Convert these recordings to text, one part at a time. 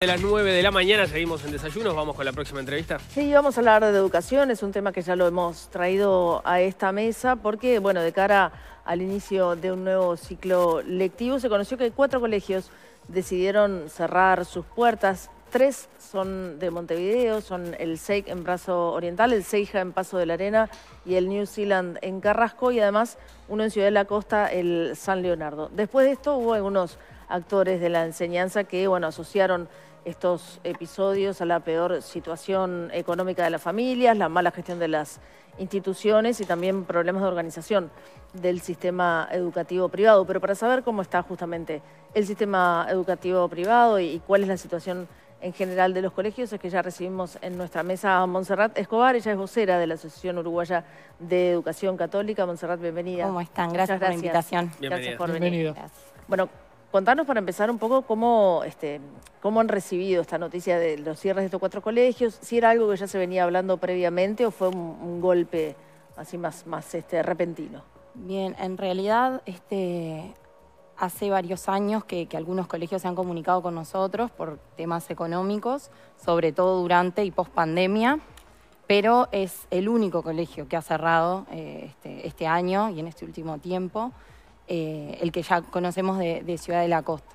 De las 9 de la mañana seguimos en desayunos, vamos con la próxima entrevista. Sí, vamos a hablar de educación, es un tema que ya lo hemos traído a esta mesa porque, bueno, de cara al inicio de un nuevo ciclo lectivo se conoció que cuatro colegios decidieron cerrar sus puertas, tres son de Montevideo, son el SEIC en Brazo Oriental, el Seija en Paso de la Arena y el New Zealand en Carrasco y además uno en Ciudad de la Costa, el San Leonardo. Después de esto hubo algunos actores de la enseñanza que, bueno, asociaron estos episodios a la peor situación económica de las familias, la mala gestión de las instituciones y también problemas de organización del sistema educativo privado. Pero para saber cómo está justamente el sistema educativo privado y, cuál es la situación en general de los colegios, es que ya recibimos en nuestra mesa a Montserrat Escobar, ella es vocera de la Asociación Uruguaya de Educación Católica. Montserrat, bienvenida. ¿Cómo están? Gracias, por la invitación. Gracias por venir. Bueno, Contanos para empezar un poco este, cómo, han recibido esta noticia de los cierres de estos cuatro colegios, si era algo que ya se venía hablando previamente o fue un, golpe así más, este, repentino. Bien, en realidad este, hace varios años que, algunos colegios se han comunicado con nosotros por temas económicos, sobre todo durante y post pandemia, pero es el único colegio que ha cerrado eh, este año y en este último tiempo. Eh, el que ya conocemos de, Ciudad de la Costa.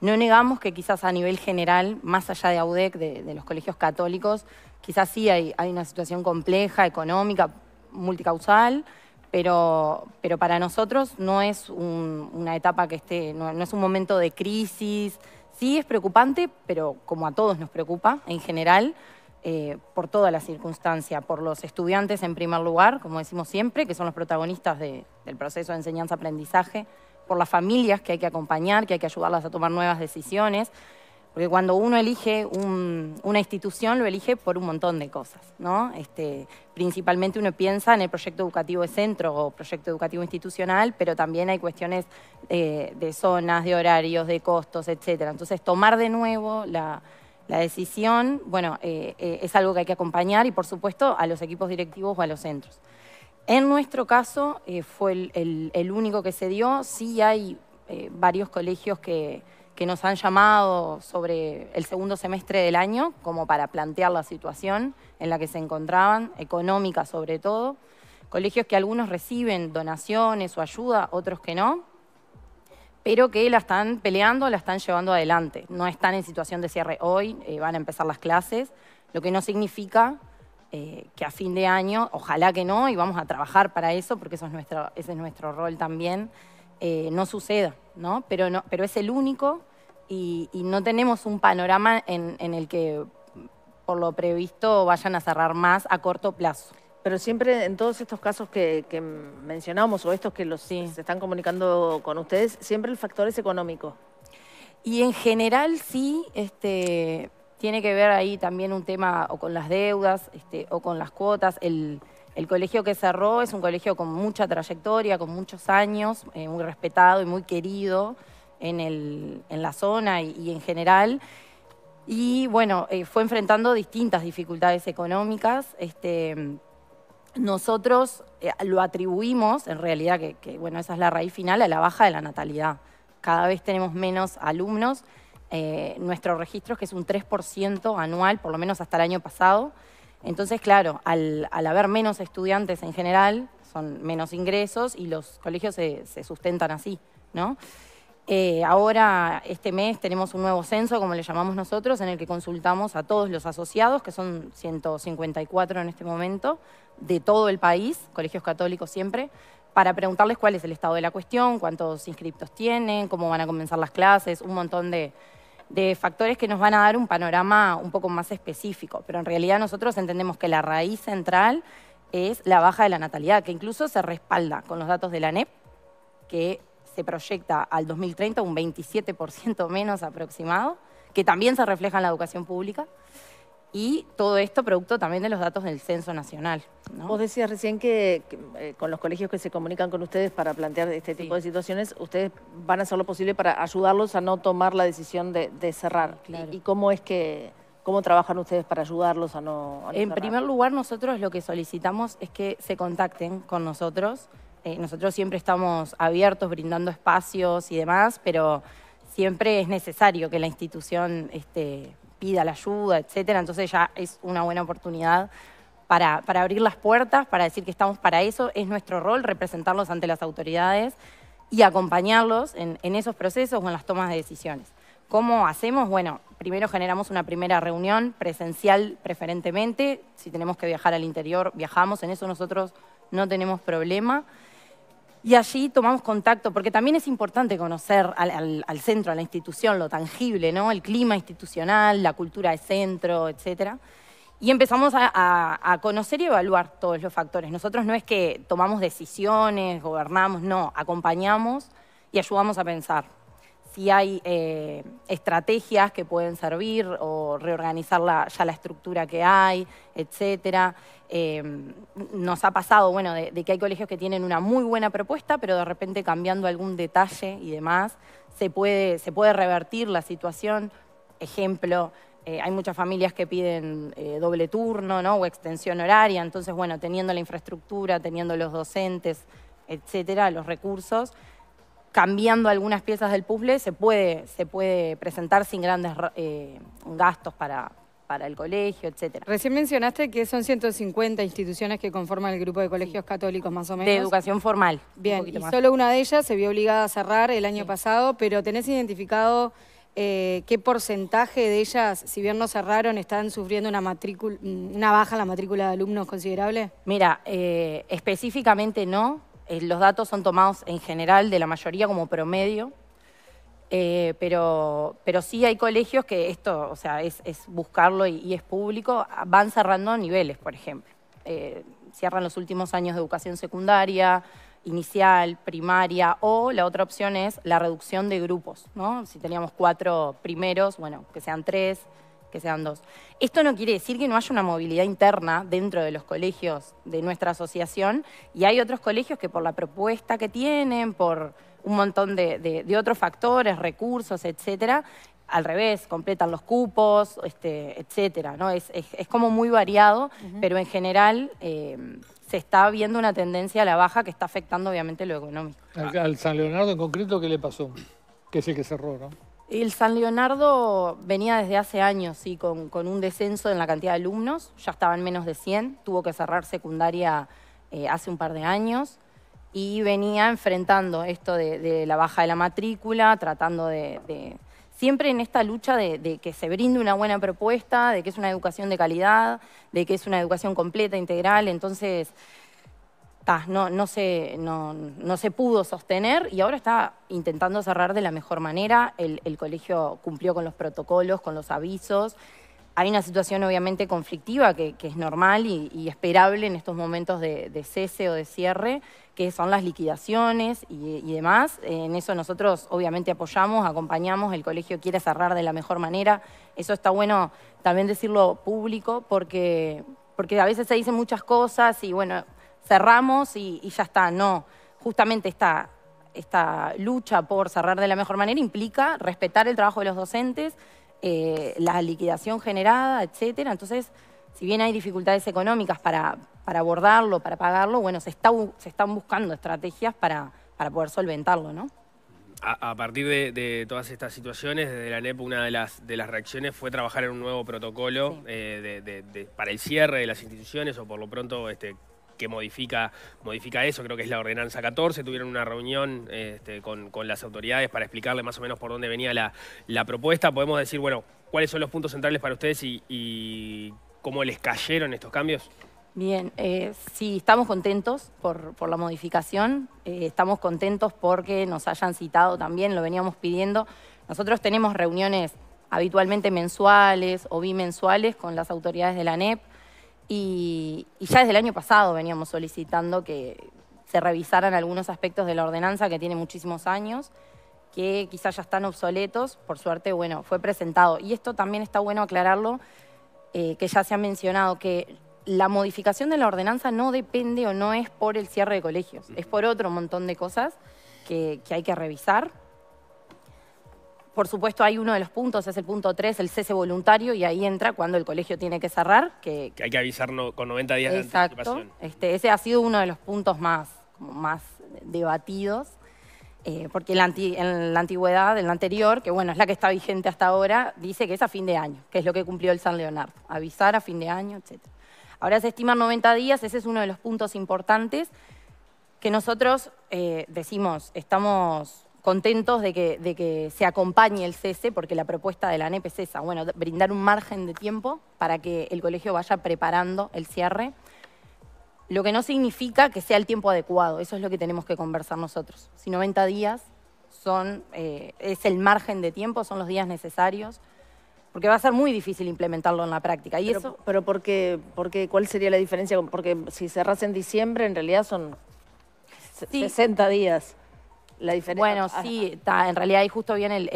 No negamos que quizás a nivel general, más allá de AUDEC, de, los colegios católicos, quizás sí hay, una situación compleja, económica, multicausal, pero, para nosotros no es una etapa que esté, no es un momento de crisis. Sí es preocupante, pero como a todos nos preocupa en general, eh, por toda la circunstancia, por los estudiantes en primer lugar, como decimos siempre, que son los protagonistas del proceso de enseñanza-aprendizaje, por las familias que hay que acompañar, que hay que ayudarlas a tomar nuevas decisiones, porque cuando uno elige una institución, lo elige por un montón de cosas, ¿no? Este, principalmente uno piensa en el proyecto educativo de centro o proyecto educativo institucional, pero también hay cuestiones eh, de zonas, de horarios, de costos, etc. Entonces, tomar de nuevo la, la decisión, bueno, eh, eh, es algo que hay que acompañar y, por supuesto, a los equipos directivos o a los centros. En nuestro caso eh, fue el, único que se dio. Sí hay varios colegios que, que nos han llamado sobre el segundo semestre del año, como para plantear la situación en la que se encontraban, económica sobre todo. Colegios que algunos reciben donaciones o ayuda, otros que no pero que la están peleando, la están llevando adelante. No están en situación de cierre hoy, eh, van a empezar las clases, lo que no significa eh, que a fin de año, ojalá que no, y vamos a trabajar para eso, porque eso es nuestro, ese es nuestro rol también, eh, no suceda, ¿no? Pero, no, pero es el único y, no tenemos un panorama en el que por lo previsto vayan a cerrar más a corto plazo. Pero siempre en todos estos casos que, mencionamos o estos que los, se están comunicando con ustedes, siempre el factor es económico. Y en general sí, este, tiene que ver ahí también un tema o con las deudas este, o con las cuotas. El, colegio que cerró es un colegio con mucha trayectoria, con muchos años, eh, muy respetado y muy querido en, la zona y, en general. Y bueno, eh, fue enfrentando distintas dificultades económicas. Este, nosotros eh, lo atribuimos, en realidad, que, bueno, esa es la raíz final, a la baja de la natalidad. Cada vez tenemos menos alumnos. Eh, nuestro registro es que es un 3% anual, por lo menos hasta el año pasado. Entonces, claro, al, haber menos estudiantes en general, son menos ingresos y los colegios se, se sustentan así, ¿no? Eh, ahora, este mes, tenemos un nuevo censo, como le llamamos nosotros, en el que consultamos a todos los asociados, que son 154 en este momento, de todo el país, colegios católicos siempre, para preguntarles cuál es el estado de la cuestión, cuántos inscriptos tienen, cómo van a comenzar las clases, un montón de, de factores que nos van a dar un panorama un poco más específico. Pero en realidad nosotros entendemos que la raíz central es la baja de la natalidad, que incluso se respalda con los datos de la NEP, que se proyecta al 2030 un 27% menos aproximado, que también se refleja en la educación pública. Y todo esto producto también de los datos del Censo Nacional. ¿no? Vos decías recién que, eh, con los colegios que se comunican con ustedes para plantear este tipo de situaciones, ustedes van a hacer lo posible para ayudarlos a no tomar la decisión de, cerrar. ¿Y, cómo es que, cómo trabajan ustedes para ayudarlos a no, En primer lugar, nosotros lo que solicitamos es que se contacten con nosotros eh, nosotros siempre estamos abiertos, brindando espacios y demás, pero siempre es necesario que la institución este, pida la ayuda, etcétera. Entonces ya es una buena oportunidad para, abrir las puertas, para decir que estamos para eso. Es nuestro rol representarlos ante las autoridades y acompañarlos en, en esos procesos o en las tomas de decisiones. ¿Cómo hacemos? Bueno, primero generamos una primera reunión presencial preferentemente. Si tenemos que viajar al interior, viajamos. En eso nosotros no tenemos problema. Y allí tomamos contacto, porque también es importante conocer al, centro, a la institución, lo tangible, ¿no? El clima institucional, la cultura de centro, etcétera. Y empezamos a, a, conocer y evaluar todos los factores. Nosotros no es que tomamos decisiones, gobernamos, no, acompañamos y ayudamos a pensar si hay eh, estrategias que pueden servir o reorganizar ya la estructura que hay, etcétera. Em, nos ha pasado, bueno, de, que hay colegios que tienen una muy buena propuesta, pero de repente cambiando algún detalle y demás, se puede, revertir la situación. Ejemplo, eh, hay muchas familias que piden eh, doble turno o extensión horaria, entonces, bueno, teniendo la infraestructura, teniendo los docentes, etcétera, los recursos, cambiando algunas piezas del puzzle se puede, se puede presentar sin grandes eh, gastos para, el colegio, etcétera. Recién mencionaste que son 150 instituciones que conforman el grupo de colegios católicos más o menos. De educación formal. Bien, y solo una de ellas se vio obligada a cerrar el año pasado, pero ¿tenés identificado eh, qué porcentaje de ellas, si bien no cerraron, están sufriendo una, matrícula, una baja en la matrícula de alumnos considerable? Mira, eh, específicamente no. Eh, los datos son tomados en general de la mayoría como promedio, eh, pero, sí hay colegios que esto, o sea, es, buscarlo y, es público, van cerrando niveles, por ejemplo. Eh, cierran los últimos años de educación secundaria, inicial, primaria, o la otra opción es la reducción de grupos, ¿no? Si teníamos cuatro primeros, bueno, que sean tres, que sean dos. Esto no quiere decir que no haya una movilidad interna dentro de los colegios de nuestra asociación y hay otros colegios que por la propuesta que tienen, por un montón de, otros factores, recursos, etcétera, al revés, completan los cupos, este, etcétera. ¿no? Es, como muy variado, pero en general eh, se está viendo una tendencia a la baja que está afectando obviamente lo económico. Al, San Leonardo en concreto, ¿qué le pasó? Que es el que cerró, ¿no? El San Leonardo venía desde hace años, y con, un descenso en la cantidad de alumnos, ya estaban menos de 100, tuvo que cerrar secundaria eh, hace un par de años y venía enfrentando esto de, la baja de la matrícula, tratando de, siempre en esta lucha de, de, que se brinde una buena propuesta, de que es una educación de calidad, de que es una educación completa, integral, entonces no, se, pudo sostener y ahora está intentando cerrar de la mejor manera. El, colegio cumplió con los protocolos, con los avisos. Hay una situación obviamente conflictiva que, es normal y, esperable en estos momentos de, cese o de cierre, que son las liquidaciones y, demás. En eso nosotros obviamente apoyamos, acompañamos, el colegio quiere cerrar de la mejor manera. Eso está bueno también decirlo público porque, porque a veces se dicen muchas cosas y bueno, cerramos y, ya está. No, justamente esta lucha por cerrar de la mejor manera implica respetar el trabajo de los docentes, eh, la liquidación generada, etcétera. Entonces, si bien hay dificultades económicas para, para abordarlo, para pagarlo, bueno, se, están buscando estrategias para, para poder solventarlo, ¿no? A, partir de, todas estas situaciones, desde la NEP una de las, de las reacciones fue trabajar en un nuevo protocolo eh, para el cierre de las instituciones o por lo pronto este, que modifica, modifica eso, creo que es la ordenanza 14. Tuvieron una reunión este, con, las autoridades para explicarle más o menos por dónde venía la, propuesta. Podemos decir, bueno, ¿cuáles son los puntos centrales para ustedes y, cómo les cayeron estos cambios? Bien, eh, sí, estamos contentos por, la modificación, eh, estamos contentos porque nos hayan citado también, lo veníamos pidiendo. Nosotros tenemos reuniones habitualmente mensuales o bimensuales con las autoridades de la NEP, y, ya desde el año pasado veníamos solicitando que se revisaran algunos aspectos de la ordenanza que tiene muchísimos años, que quizás ya están obsoletos. Por suerte, bueno, fue presentado. Y esto también está bueno aclararlo, eh, que ya se ha mencionado, que la modificación de la ordenanza no depende o no es por el cierre de colegios, es por otro montón de cosas que hay que revisar por supuesto, hay uno de los puntos, es el punto 3, el cese voluntario, y ahí entra cuando el colegio tiene que cerrar. Que, hay que avisar con 90 días de anticipación. Este, ese ha sido uno de los puntos más, más debatidos, eh, porque en la antigüedad, en la anterior, que bueno, es la que está vigente hasta ahora, dice que es a fin de año, que es lo que cumplió el San Leonardo, avisar a fin de año, etc. Ahora se estiman 90 días, ese es uno de los puntos importantes que nosotros eh, decimos, estamos contentos de que, de que, se acompañe el cese, porque la propuesta de la ANEP es esa, bueno, brindar un margen de tiempo para que el colegio vaya preparando el cierre, lo que no significa que sea el tiempo adecuado, eso es lo que tenemos que conversar nosotros. Si 90 días son, eh, es el margen de tiempo, son los días necesarios, porque va a ser muy difícil implementarlo en la práctica. ¿Y pero, eso? pero por porque, ¿cuál sería la diferencia? Porque si cerras en diciembre, en realidad son 60 días. Bueno, sí, en realidad ahí justo viene el,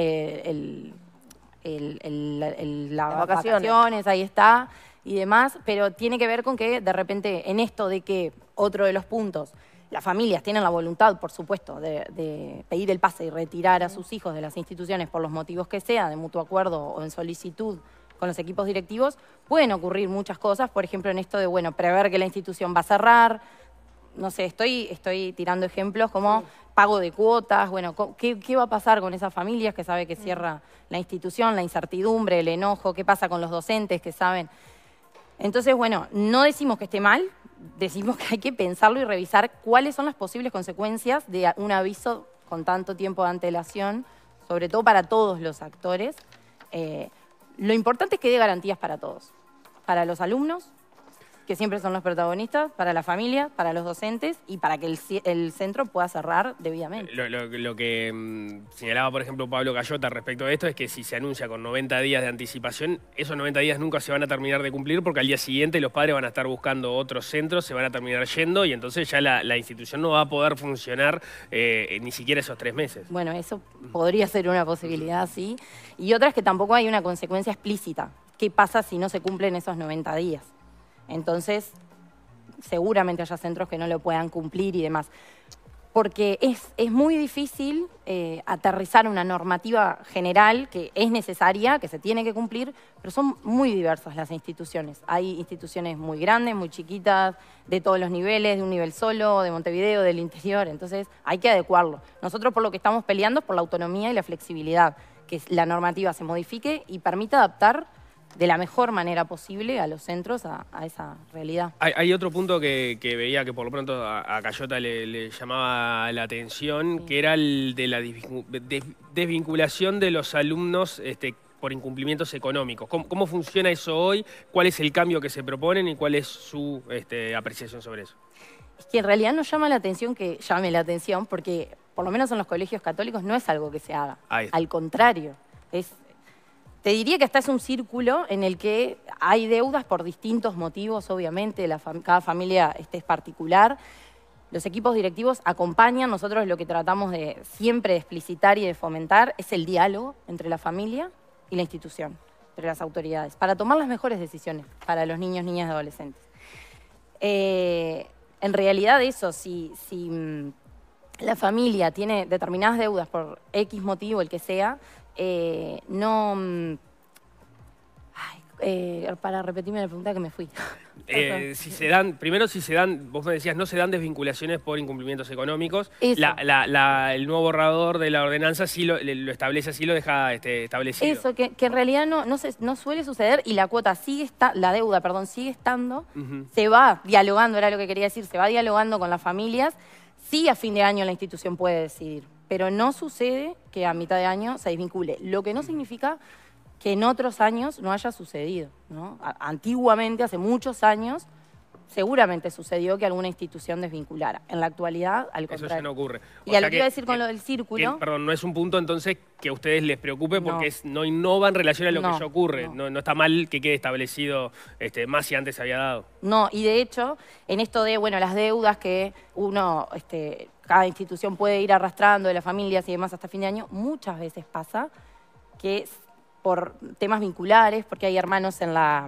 eh, las vacaciones. ahí está, y demás, pero tiene que ver con que de repente en esto de que otro de los puntos, las familias tienen la voluntad, por supuesto, de, de, pedir el pase y retirar a sus hijos de las instituciones por los motivos que sea, de mutuo acuerdo o en solicitud con los equipos directivos, pueden ocurrir muchas cosas, por ejemplo, en esto de, bueno, prever que la institución va a cerrar, no sé, estoy, estoy tirando ejemplos como pago de cuotas, bueno, ¿qué, va a pasar con esas familias que sabe que cierra la institución, la incertidumbre, el enojo, qué pasa con los docentes que saben? Entonces, bueno, no decimos que esté mal, decimos que hay que pensarlo y revisar cuáles son las posibles consecuencias de un aviso con tanto tiempo de antelación, sobre todo para todos los actores. Eh, lo importante es que dé garantías para todos, para los alumnos, que siempre son los protagonistas, para la familia, para los docentes y para que el, centro pueda cerrar debidamente. Lo, que mm, señalaba, por ejemplo, Pablo Cayota respecto a esto es que si se anuncia con 90 días de anticipación, esos 90 días nunca se van a terminar de cumplir porque al día siguiente los padres van a estar buscando otros centros, se van a terminar yendo y entonces ya la, institución no va a poder funcionar eh, ni siquiera esos tres meses. Bueno, eso podría ser una posibilidad, sí. Y otra es que tampoco hay una consecuencia explícita. ¿Qué pasa si no se cumplen esos 90 días? Entonces, seguramente haya centros que no lo puedan cumplir y demás. Porque es, es muy difícil eh, aterrizar una normativa general que es necesaria, que se tiene que cumplir, pero son muy diversas las instituciones. Hay instituciones muy grandes, muy chiquitas, de todos los niveles, de un nivel solo, de Montevideo, del interior. Entonces hay que adecuarlo. Nosotros por lo que estamos peleando es por la autonomía y la flexibilidad, que la normativa se modifique y permita adaptar de la mejor manera posible a los centros a, esa realidad. Hay, otro punto que, veía que por lo pronto a, Cayota le, llamaba la atención, que era el de la desvinculación de los alumnos este, por incumplimientos económicos. ¿Cómo, funciona eso hoy? ¿Cuál es el cambio que se proponen y cuál es su este, apreciación sobre eso? Es que en realidad nos llama la atención que llame la atención porque por lo menos en los colegios católicos no es algo que se haga. Al contrario, es te diría que está es un círculo en el que hay deudas por distintos motivos, obviamente, cada familia este, es particular. Los equipos directivos acompañan, nosotros lo que tratamos de siempre de explicitar y de fomentar es el diálogo entre la familia y la institución, entre las autoridades, para tomar las mejores decisiones para los niños, niñas y adolescentes. Eh, en realidad eso, si mm, la familia tiene determinadas deudas por X motivo, el que sea, eh, no... Mm, ay, eh, para repetirme la pregunta que me fui. Eh, si se dan, primero si se dan, vos me decías, no se dan desvinculaciones por incumplimientos económicos. el nuevo borrador de la ordenanza sí lo, establece, así lo deja este, establecido. Eso, que, en realidad no, no, suele suceder y la cuota sigue está, la deuda, perdón, sigue estando, se va dialogando, era lo que quería decir, se va dialogando con las familias. Sí, a fin de año la institución puede decidir, pero no sucede que a mitad de año se desvincule, lo que no mm. significa que en otros años no haya sucedido. Antiguamente, hace muchos años, seguramente sucedió que alguna institución desvinculara. En la actualidad, al contrario. Eso ya no ocurre. y a lo que iba a decir con lo del círculo... perdón, no es un punto entonces que a ustedes les preocupe porque no, innovan innova en relación a lo que ya ocurre. No. no. está mal que quede establecido este, más si antes se había dado. No, y de hecho, en esto de, bueno, las deudas que uno... Este, cada institución puede ir arrastrando de las familias y demás hasta fin de año, muchas veces pasa que por temas vinculares, porque hay hermanos en la,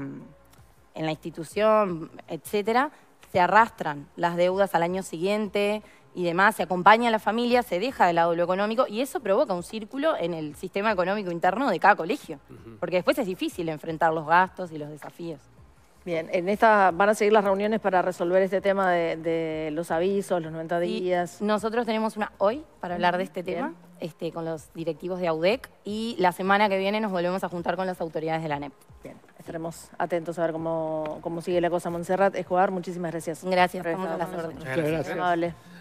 en la institución, etcétera, se arrastran las deudas al año siguiente y demás, se acompaña a la familia, se deja de lado lo económico y eso provoca un círculo en el sistema económico interno de cada colegio, porque después es difícil enfrentar los gastos y los desafíos. Bien, en esta van a seguir las reuniones para resolver este tema de, los avisos, los 90 días. nosotros tenemos una hoy para hablar de este tema este, con los directivos de AUDEC y la semana que viene nos volvemos a juntar con las autoridades de la ANEP. Bien estaremos atentos a ver cómo, cómo sigue la cosa. Montserrat jugar muchísimas gracias. Gracias, gracias.